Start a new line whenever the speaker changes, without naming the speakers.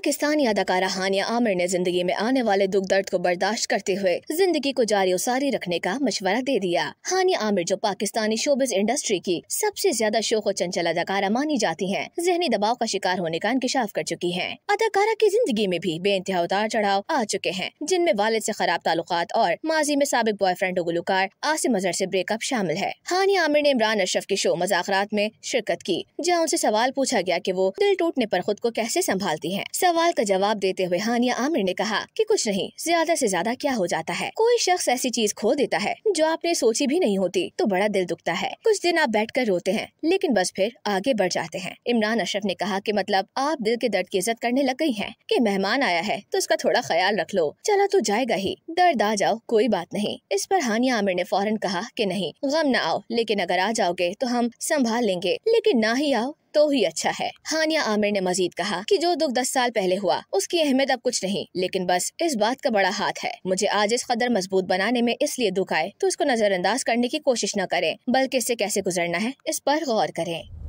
पाकिस्तानी अदाकारा हानिया आमिर ने जिंदगी में आने वाले दुख दर्द को बर्दाश्त करते हुए जिंदगी को जारी उसारी रखने का मशवरा दे दिया हानिया आमिर जो पाकिस्तानी शोबिस इंडस्ट्री की सबसे ज्यादा शोक और चंचल अदाकारा मानी जाती है जहनी दबाव का शिकार होने का इंकशाफ कर चुकी है अदाकारा की जिंदगी में भी बे उतार चढ़ाव आ चुके हैं जिनमें वाले ऐसी खराब ताल्लुक और माजी में सबक बॉयफ्रेंड और गुलकार आसिम अजहर ऐसी ब्रेकअप शामिल है हानिया आमिर ने इमरान अशरफ के शो मजाक में शिरकत की जहाँ उनसे सवाल पूछा गया की वो दिल टूटने आरोप खुद को कैसे संभालती है सवाल का जवाब देते हुए हानिया आमिर ने कहा कि कुछ नहीं ज्यादा से ज्यादा क्या हो जाता है कोई शख्स ऐसी चीज खो देता है जो आपने सोची भी नहीं होती तो बड़ा दिल दुखता है कुछ दिन आप बैठ कर रोते हैं लेकिन बस फिर आगे बढ़ जाते हैं इमरान अशरफ ने कहा की मतलब आप दिल के दर्द की इज्जत करने लग गई है की मेहमान आया है तो उसका थोड़ा ख्याल रख लो चला तो जाएगा ही दर्द आ जाओ कोई बात नहीं इस पर हानिया आमिर ने फौरन कहा की नहीं गम न आओ लेकिन अगर आ जाओगे तो हम संभाल लेंगे लेकिन ना ही आओ तो ही अच्छा है हानिया आमिर ने मजीद कहा कि जो दुख दस साल पहले हुआ उसकी अहमियत अब कुछ नहीं लेकिन बस इस बात का बड़ा हाथ है मुझे आज इस कदर मजबूत बनाने में इसलिए दुख आए तो उसको नजरअंदाज करने की कोशिश न करें बल्कि इससे कैसे गुजरना है इस पर गौर करें